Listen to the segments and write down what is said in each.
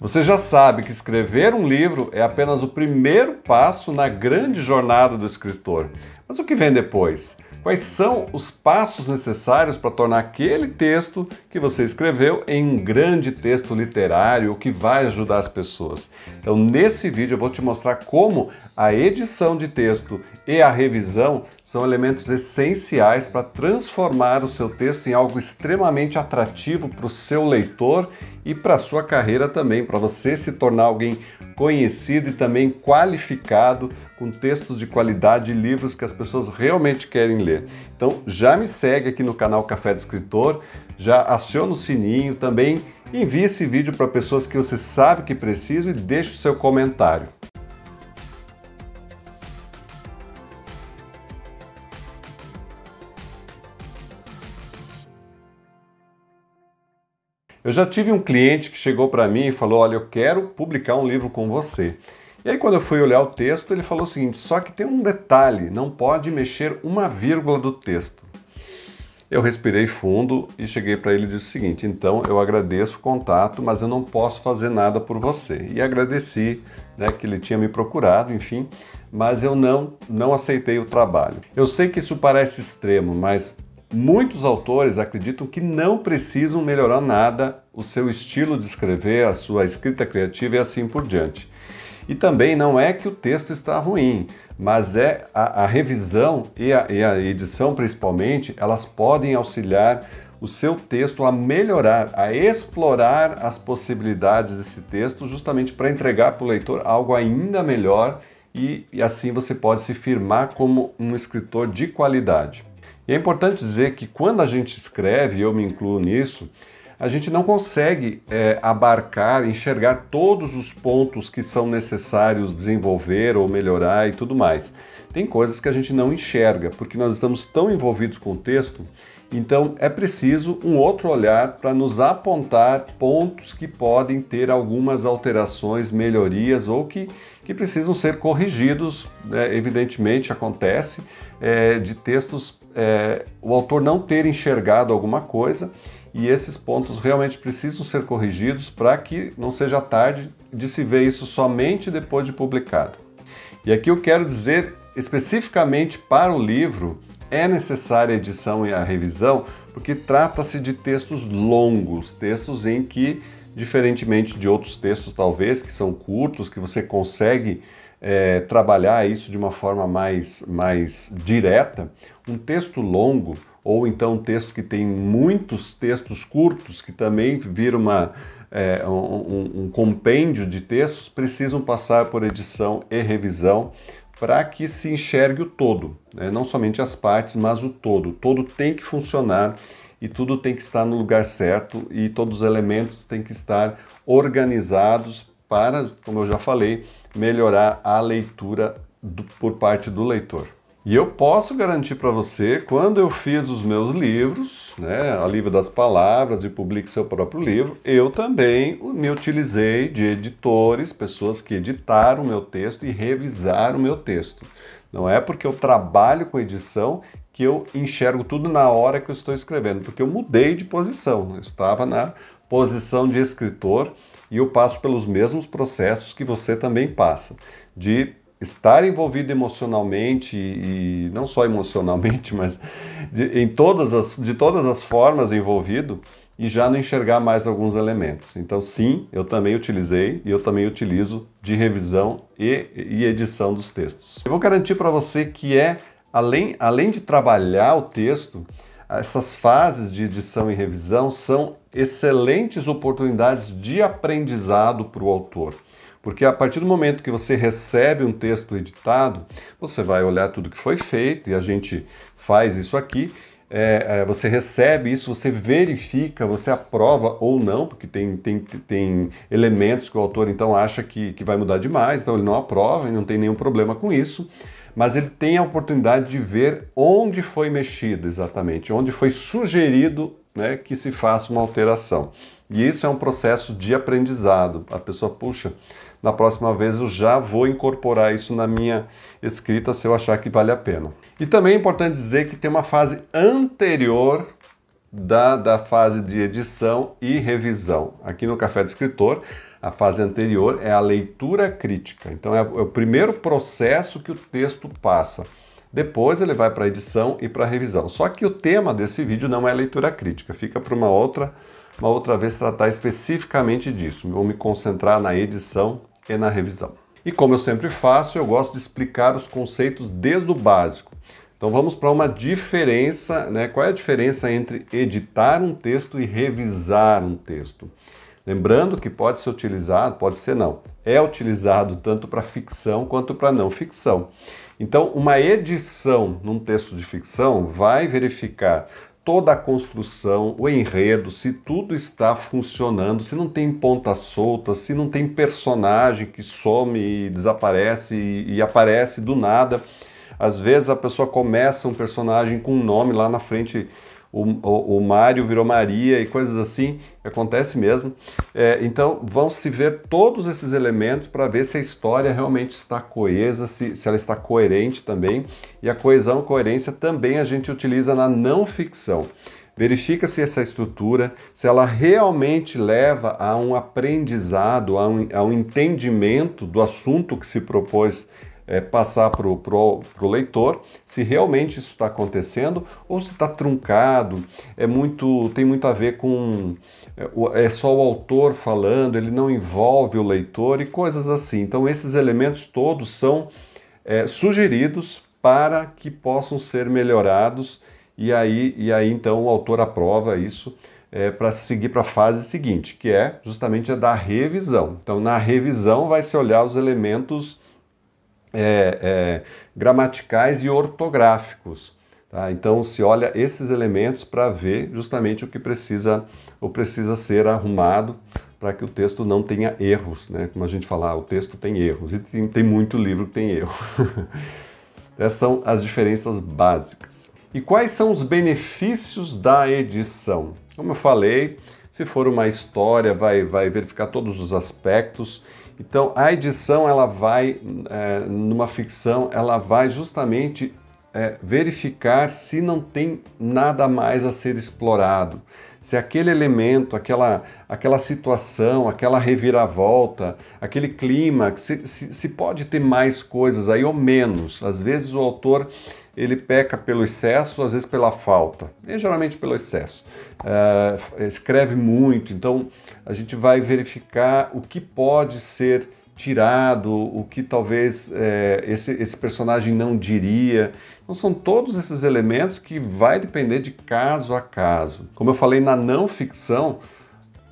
Você já sabe que escrever um livro é apenas o primeiro passo na grande jornada do escritor. Mas o que vem depois? Quais são os passos necessários para tornar aquele texto que você escreveu em um grande texto literário que vai ajudar as pessoas? Então, nesse vídeo eu vou te mostrar como a edição de texto e a revisão são elementos essenciais para transformar o seu texto em algo extremamente atrativo para o seu leitor e para a sua carreira também, para você se tornar alguém conhecido e também qualificado com textos de qualidade e livros que as pessoas realmente querem ler. Então já me segue aqui no canal Café do Escritor, já aciona o sininho também, envie esse vídeo para pessoas que você sabe que precisam e deixe o seu comentário. Eu já tive um cliente que chegou para mim e falou: Olha, eu quero publicar um livro com você. E aí, quando eu fui olhar o texto, ele falou o seguinte: Só que tem um detalhe, não pode mexer uma vírgula do texto. Eu respirei fundo e cheguei para ele e disse o seguinte: Então, eu agradeço o contato, mas eu não posso fazer nada por você. E agradeci né, que ele tinha me procurado, enfim, mas eu não, não aceitei o trabalho. Eu sei que isso parece extremo, mas Muitos autores acreditam que não precisam melhorar nada o seu estilo de escrever, a sua escrita criativa e assim por diante. E também não é que o texto está ruim, mas é a, a revisão e a, e a edição, principalmente, elas podem auxiliar o seu texto a melhorar, a explorar as possibilidades desse texto, justamente para entregar para o leitor algo ainda melhor e, e assim você pode se firmar como um escritor de qualidade. E é importante dizer que quando a gente escreve, eu me incluo nisso, a gente não consegue é, abarcar, enxergar todos os pontos que são necessários desenvolver ou melhorar e tudo mais. Tem coisas que a gente não enxerga, porque nós estamos tão envolvidos com o texto então é preciso um outro olhar para nos apontar pontos que podem ter algumas alterações, melhorias ou que, que precisam ser corrigidos. Né? evidentemente, acontece é, de textos é, o autor não ter enxergado alguma coisa e esses pontos realmente precisam ser corrigidos para que não seja tarde de se ver isso somente depois de publicado. E aqui eu quero dizer especificamente para o livro é necessária a edição e a revisão porque trata-se de textos longos, textos em que, diferentemente de outros textos, talvez, que são curtos, que você consegue é, trabalhar isso de uma forma mais, mais direta, um texto longo, ou então um texto que tem muitos textos curtos, que também vira uma, é, um, um, um compêndio de textos, precisam passar por edição e revisão para que se enxergue o todo, né? não somente as partes, mas o todo. O todo tem que funcionar e tudo tem que estar no lugar certo e todos os elementos têm que estar organizados para, como eu já falei, melhorar a leitura do, por parte do leitor. E eu posso garantir para você, quando eu fiz os meus livros, né, a Livre das Palavras e publique seu próprio livro, eu também me utilizei de editores, pessoas que editaram o meu texto e revisaram o meu texto. Não é porque eu trabalho com edição que eu enxergo tudo na hora que eu estou escrevendo, porque eu mudei de posição, eu estava na posição de escritor e eu passo pelos mesmos processos que você também passa, de estar envolvido emocionalmente e não só emocionalmente, mas de, em todas as, de todas as formas envolvido e já não enxergar mais alguns elementos. Então, sim, eu também utilizei e eu também utilizo de revisão e, e edição dos textos. Eu vou garantir para você que é, além, além de trabalhar o texto, essas fases de edição e revisão são excelentes oportunidades de aprendizado para o autor. Porque a partir do momento que você recebe um texto editado, você vai olhar tudo que foi feito e a gente faz isso aqui. É, é, você recebe isso, você verifica, você aprova ou não, porque tem, tem, tem elementos que o autor então acha que, que vai mudar demais, então ele não aprova e não tem nenhum problema com isso mas ele tem a oportunidade de ver onde foi mexido exatamente, onde foi sugerido né, que se faça uma alteração. E isso é um processo de aprendizado. A pessoa, puxa, na próxima vez eu já vou incorporar isso na minha escrita se eu achar que vale a pena. E também é importante dizer que tem uma fase anterior da, da fase de edição e revisão. Aqui no Café do Escritor, a fase anterior é a leitura crítica. Então é, é o primeiro processo que o texto passa. Depois ele vai para edição e para revisão. Só que o tema desse vídeo não é leitura crítica, fica para uma outra, uma outra vez tratar especificamente disso. Vou me concentrar na edição e é na revisão. E como eu sempre faço, eu gosto de explicar os conceitos desde o básico. Então vamos para uma diferença, né? Qual é a diferença entre editar um texto e revisar um texto? Lembrando que pode ser utilizado, pode ser não, é utilizado tanto para ficção quanto para não ficção. Então, uma edição num texto de ficção vai verificar toda a construção, o enredo, se tudo está funcionando, se não tem ponta solta, se não tem personagem que some e desaparece e, e aparece do nada. Às vezes a pessoa começa um personagem com um nome lá na frente o, o, o Mário virou Maria e coisas assim, acontece mesmo. É, então vão se ver todos esses elementos para ver se a história realmente está coesa, se, se ela está coerente também. E a coesão, coerência também a gente utiliza na não ficção. Verifica se essa estrutura, se ela realmente leva a um aprendizado, a um, a um entendimento do assunto que se propôs é, passar para o leitor se realmente isso está acontecendo ou se está truncado, é muito, tem muito a ver com é, é só o autor falando, ele não envolve o leitor e coisas assim. Então esses elementos todos são é, sugeridos para que possam ser melhorados e aí, e aí então o autor aprova isso. É, para seguir para a fase seguinte, que é justamente a da revisão. Então, na revisão vai se olhar os elementos é, é, gramaticais e ortográficos. Tá? Então se olha esses elementos para ver justamente o que precisa, ou precisa ser arrumado para que o texto não tenha erros. Né? Como a gente fala, ah, o texto tem erros, e tem, tem muito livro que tem erro. Essas são as diferenças básicas. E quais são os benefícios da edição? Como eu falei, se for uma história, vai, vai verificar todos os aspectos então a edição ela vai é, numa ficção, ela vai justamente é, verificar se não tem nada mais a ser explorado, se aquele elemento, aquela, aquela situação, aquela reviravolta, aquele clima, se, se, se pode ter mais coisas aí ou menos. Às vezes o autor ele peca pelo excesso, às vezes pela falta, e geralmente pelo excesso. Uh, escreve muito, então a gente vai verificar o que pode ser tirado, o que talvez é, esse, esse personagem não diria. Então, são todos esses elementos que vai depender de caso a caso. Como eu falei, na não ficção,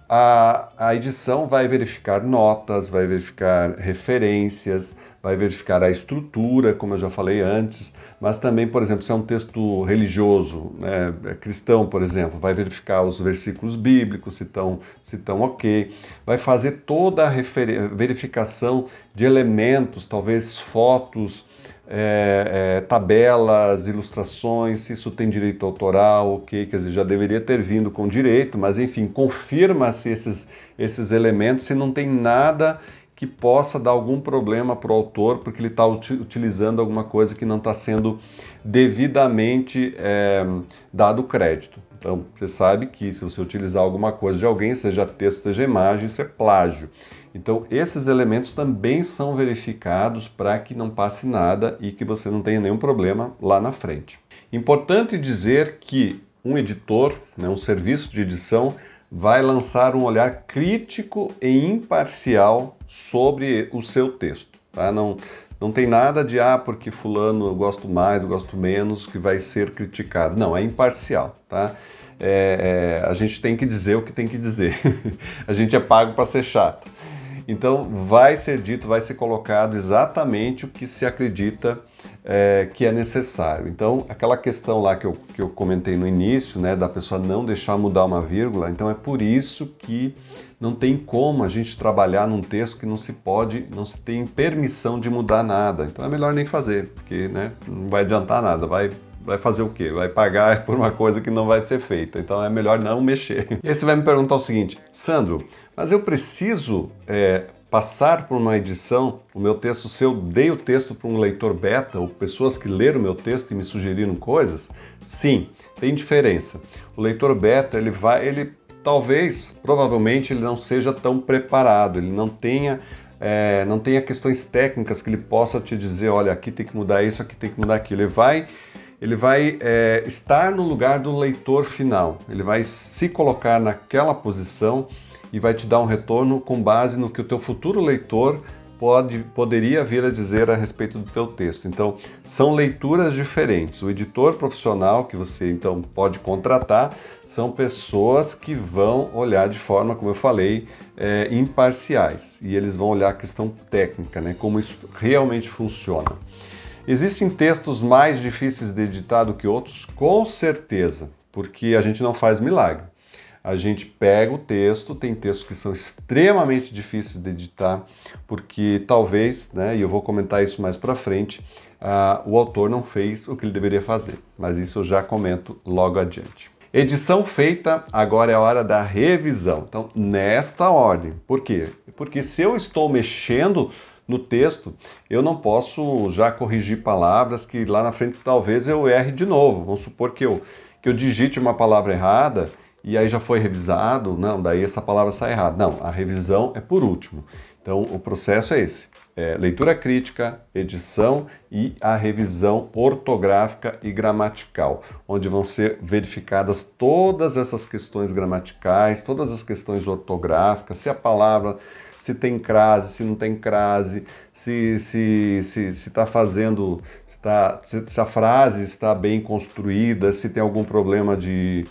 a, a edição vai verificar notas, vai verificar referências, vai verificar a estrutura, como eu já falei antes, mas também, por exemplo, se é um texto religioso, né, é cristão, por exemplo, vai verificar os versículos bíblicos, se estão, se estão ok, vai fazer toda a verificação de elementos, talvez fotos, é, é, tabelas, ilustrações, se isso tem direito autoral, o que, quer dizer, já deveria ter vindo com direito, mas enfim, confirma-se esses, esses elementos se não tem nada que possa dar algum problema para o autor, porque ele está ut utilizando alguma coisa que não está sendo devidamente é, dado crédito. Então, você sabe que se você utilizar alguma coisa de alguém, seja texto, seja imagem, isso é plágio. Então, esses elementos também são verificados para que não passe nada e que você não tenha nenhum problema lá na frente. Importante dizer que um editor, né, um serviço de edição, vai lançar um olhar crítico e imparcial sobre o seu texto. Tá? Não, não tem nada de, ah, porque fulano eu gosto mais, eu gosto menos, que vai ser criticado. Não, é imparcial, tá? É, é, a gente tem que dizer o que tem que dizer. a gente é pago para ser chato. Então, vai ser dito, vai ser colocado exatamente o que se acredita é, que é necessário. Então, aquela questão lá que eu, que eu comentei no início, né, da pessoa não deixar mudar uma vírgula, então é por isso que não tem como a gente trabalhar num texto que não se pode, não se tem permissão de mudar nada. Então, é melhor nem fazer, porque né, não vai adiantar nada, vai vai fazer o quê? Vai pagar por uma coisa que não vai ser feita. Então é melhor não mexer. E aí você vai me perguntar o seguinte, Sandro, mas eu preciso é, passar por uma edição o meu texto se eu dei o texto para um leitor beta ou pessoas que leram meu texto e me sugeriram coisas? Sim, tem diferença. O leitor beta, ele vai, ele talvez, provavelmente, ele não seja tão preparado, ele não tenha é, não tenha questões técnicas que ele possa te dizer, olha, aqui tem que mudar isso, aqui tem que mudar aquilo. Ele vai ele vai é, estar no lugar do leitor final, ele vai se colocar naquela posição e vai te dar um retorno com base no que o teu futuro leitor pode, poderia vir a dizer a respeito do teu texto. Então, são leituras diferentes. O editor profissional que você então pode contratar são pessoas que vão olhar de forma, como eu falei, é, imparciais e eles vão olhar a questão técnica, né? Como isso realmente funciona. Existem textos mais difíceis de editar do que outros? Com certeza, porque a gente não faz milagre. A gente pega o texto, tem textos que são extremamente difíceis de editar, porque talvez, né, e eu vou comentar isso mais para frente, uh, o autor não fez o que ele deveria fazer, mas isso eu já comento logo adiante. Edição feita, agora é a hora da revisão. Então, nesta ordem. Por quê? Porque se eu estou mexendo no texto, eu não posso já corrigir palavras que lá na frente talvez eu erre de novo. Vamos supor que eu, que eu digite uma palavra errada e aí já foi revisado, não, daí essa palavra sai errada. Não, a revisão é por último. Então o processo é esse é, leitura crítica, edição e a revisão ortográfica e gramatical, onde vão ser verificadas todas essas questões gramaticais, todas as questões ortográficas, se a palavra se tem crase, se não tem crase, se se se está fazendo, se, tá, se, se a frase está bem construída, se tem algum problema de,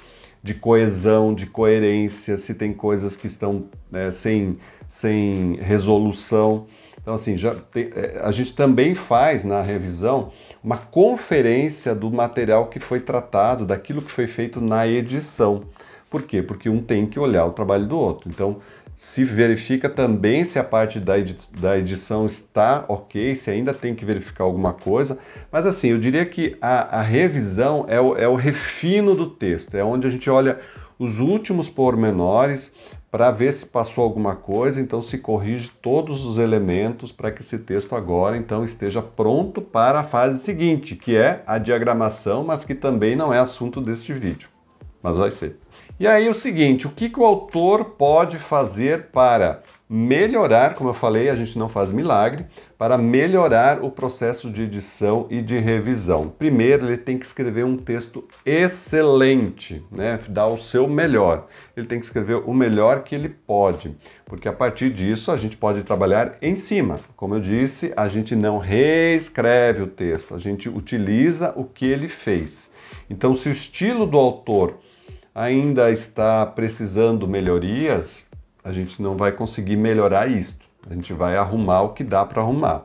de coesão, de coerência, se tem coisas que estão né, sem, sem resolução. Então, assim, já tem, é, a gente também faz na revisão uma conferência do material que foi tratado, daquilo que foi feito na edição. Por quê? Porque um tem que olhar o trabalho do outro. Então, se verifica também se a parte da, edi da edição está ok, se ainda tem que verificar alguma coisa. Mas, assim, eu diria que a, a revisão é o, é o refino do texto, é onde a gente olha os últimos pormenores para ver se passou alguma coisa, então se corrige todos os elementos para que esse texto agora então esteja pronto para a fase seguinte, que é a diagramação, mas que também não é assunto deste vídeo, mas vai ser. E aí o seguinte, o que, que o autor pode fazer para melhorar, como eu falei, a gente não faz milagre, para melhorar o processo de edição e de revisão. Primeiro, ele tem que escrever um texto excelente, né? Dar o seu melhor. Ele tem que escrever o melhor que ele pode, porque a partir disso a gente pode trabalhar em cima. Como eu disse, a gente não reescreve o texto, a gente utiliza o que ele fez. Então, se o estilo do autor ainda está precisando melhorias, a gente não vai conseguir melhorar isto. A gente vai arrumar o que dá para arrumar.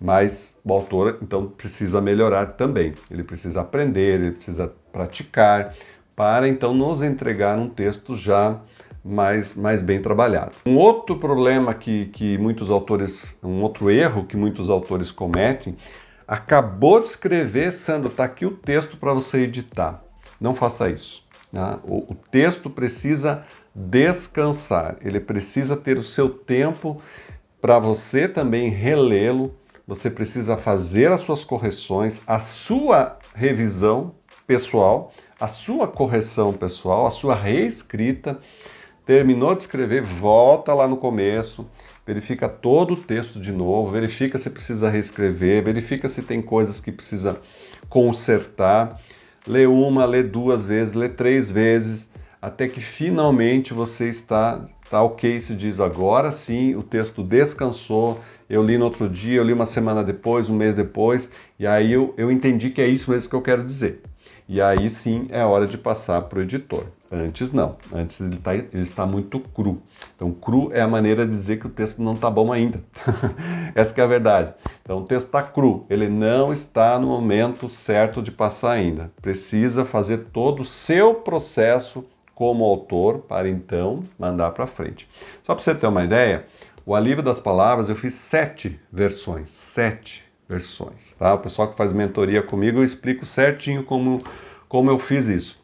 Mas o autor, então, precisa melhorar também. Ele precisa aprender, ele precisa praticar, para então nos entregar um texto já mais, mais bem trabalhado. Um outro problema que, que muitos autores, um outro erro que muitos autores cometem, acabou de escrever, Sandro, está aqui o texto para você editar. Não faça isso. Né? O, o texto precisa descansar. Ele precisa ter o seu tempo para você também relê-lo. Você precisa fazer as suas correções, a sua revisão pessoal, a sua correção pessoal, a sua reescrita. Terminou de escrever, volta lá no começo, verifica todo o texto de novo, verifica se precisa reescrever, verifica se tem coisas que precisa consertar. Lê uma, lê duas vezes, lê três vezes, até que finalmente você está, tá ok, se diz agora sim, o texto descansou, eu li no outro dia, eu li uma semana depois, um mês depois, e aí eu, eu entendi que é isso mesmo que eu quero dizer. E aí sim é hora de passar para o editor. Antes não, antes ele, tá, ele está muito cru. Então, cru é a maneira de dizer que o texto não está bom ainda. Essa é a verdade. Então, o texto está cru, ele não está no momento certo de passar ainda. Precisa fazer todo o seu processo como autor para então mandar para frente. Só para você ter uma ideia, o Alívio das Palavras eu fiz sete versões, sete versões. Tá? O pessoal que faz mentoria comigo eu explico certinho como, como eu fiz isso,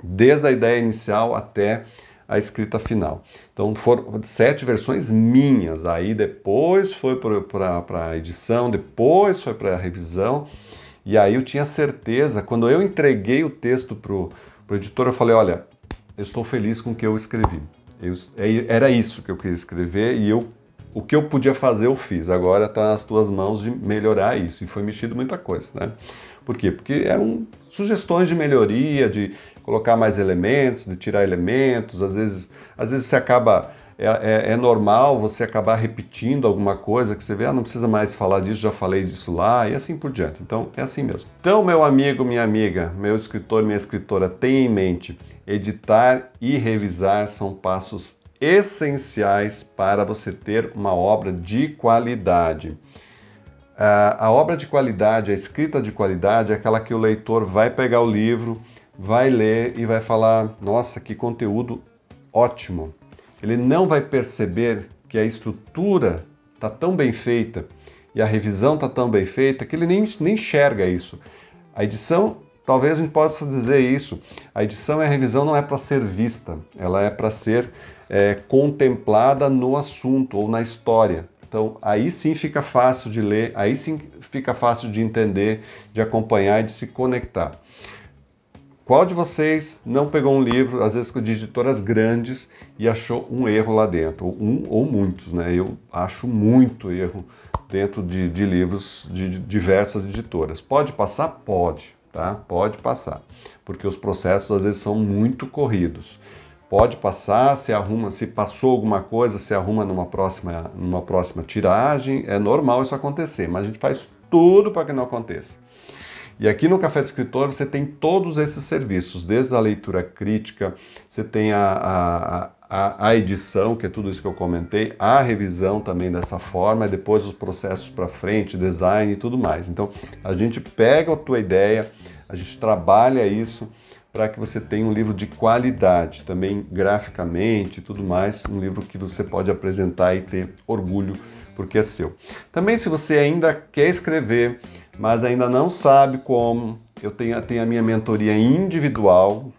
desde a ideia inicial até a escrita final. Então foram sete versões minhas, aí depois foi para a edição, depois foi para a revisão, e aí eu tinha certeza, quando eu entreguei o texto para o editor, eu falei: olha, eu estou feliz com o que eu escrevi. Eu, é era isso que eu queria escrever e eu, o que eu podia fazer eu fiz. Agora está nas tuas mãos de melhorar isso. E foi mexido muita coisa, né? Por quê? Porque eram sugestões de melhoria, de colocar mais elementos, de tirar elementos. Às vezes, às vezes você acaba é, é, é, normal você acabar repetindo alguma coisa que você vê, ah, não precisa mais falar disso, já falei disso lá, e assim por diante. Então, é assim mesmo. Então, meu amigo, minha amiga, meu escritor, minha escritora, tenha em mente: editar e revisar são passos essenciais para você ter uma obra de qualidade. A obra de qualidade, a escrita de qualidade, é aquela que o leitor vai pegar o livro, vai ler e vai falar: nossa, que conteúdo ótimo! ele não vai perceber que a estrutura está tão bem feita e a revisão está tão bem feita que ele nem, nem enxerga isso. A edição, talvez a gente possa dizer isso, a edição e a revisão não é para ser vista, ela é para ser é, contemplada no assunto ou na história. Então, aí sim fica fácil de ler, aí sim fica fácil de entender, de acompanhar e de se conectar. Qual de vocês não pegou um livro, às vezes com editoras grandes, e achou um erro lá dentro? Um ou muitos, né? Eu acho muito erro dentro de, de livros de diversas editoras. Pode passar? Pode, tá? Pode passar, porque os processos às vezes são muito corridos pode passar, se arruma, se passou alguma coisa, se arruma numa próxima, numa próxima tiragem. É normal isso acontecer, mas a gente faz tudo para que não aconteça. E aqui no Café de Escritor você tem todos esses serviços, desde a leitura crítica, você tem a, a, a, edição, que é tudo isso que eu comentei, a revisão também dessa forma, depois os processos para frente, design e tudo mais. Então a gente pega a tua ideia, a gente trabalha isso para que você tenha um livro de qualidade, também graficamente e tudo mais, um livro que você pode apresentar e ter orgulho porque é seu. Também se você ainda quer escrever, mas ainda não sabe como, eu tenho, tenho a minha mentoria individual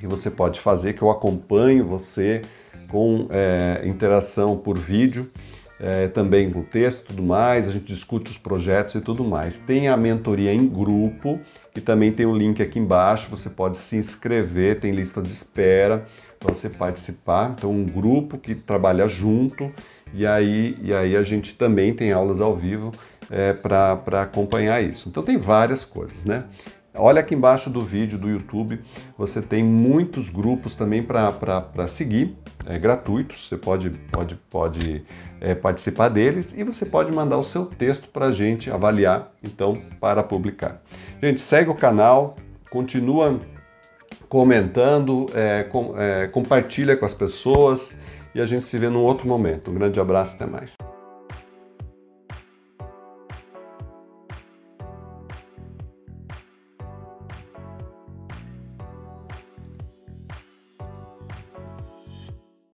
que você pode fazer, que eu acompanho você com é, interação por vídeo, é, também com texto e tudo mais, a gente discute os projetos e tudo mais. Tem a mentoria em grupo, que também tem o um link aqui embaixo, você pode se inscrever, tem lista de espera para você participar. Então, um grupo que trabalha junto e aí, e aí a gente também tem aulas ao vivo é, para acompanhar isso. Então tem várias coisas, né? Olha aqui embaixo do vídeo do YouTube, você tem muitos grupos também para seguir, é, gratuitos, você pode, pode, pode é, participar deles e você pode mandar o seu texto para a gente avaliar, então, para publicar. Gente, segue o canal, continua comentando, é, com, é, compartilha com as pessoas e a gente se vê num outro momento. Um grande abraço, até mais.